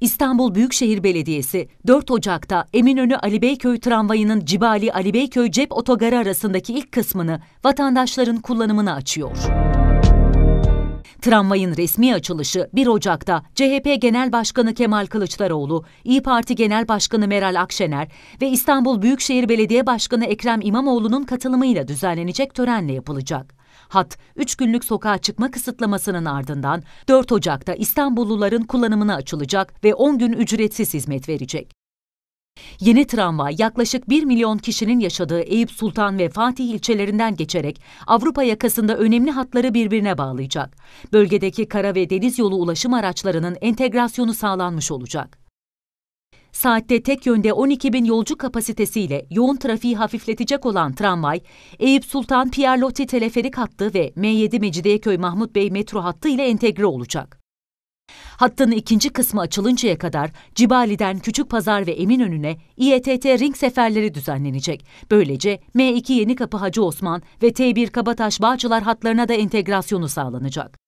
İstanbul Büyükşehir Belediyesi 4 Ocak'ta Eminönü alibeyköy tramvayının Cibali alibeyköy cep otogarı arasındaki ilk kısmını vatandaşların kullanımına açıyor. Tramvayın resmi açılışı 1 Ocak'ta CHP Genel Başkanı Kemal Kılıçdaroğlu, İyi Parti Genel Başkanı Meral Akşener ve İstanbul Büyükşehir Belediye Başkanı Ekrem İmamoğlu'nun katılımıyla düzenlenecek törenle yapılacak. Hat, 3 günlük sokağa çıkma kısıtlamasının ardından 4 Ocak'ta İstanbulluların kullanımına açılacak ve 10 gün ücretsiz hizmet verecek. Yeni tramvay yaklaşık 1 milyon kişinin yaşadığı Eyüp Sultan ve Fatih ilçelerinden geçerek Avrupa yakasında önemli hatları birbirine bağlayacak. Bölgedeki kara ve deniz yolu ulaşım araçlarının entegrasyonu sağlanmış olacak saatte tek yönde 12 bin yolcu kapasitesiyle yoğun trafiği hafifletecek olan tramvay, Eyüp Sultan Pierlotti teleferik hattı ve M7 Mecidiyeköy Mahmut Bey metro hattı ile entegre olacak. Hattın ikinci kısmı açılıncaya kadar Cibali'den Küçük Pazar ve Eminönü'ne İETT ring seferleri düzenlenecek. Böylece M2 Yeni Kapı Hacı Osman ve T1 Kabataş Bağcılar hatlarına da entegrasyonu sağlanacak.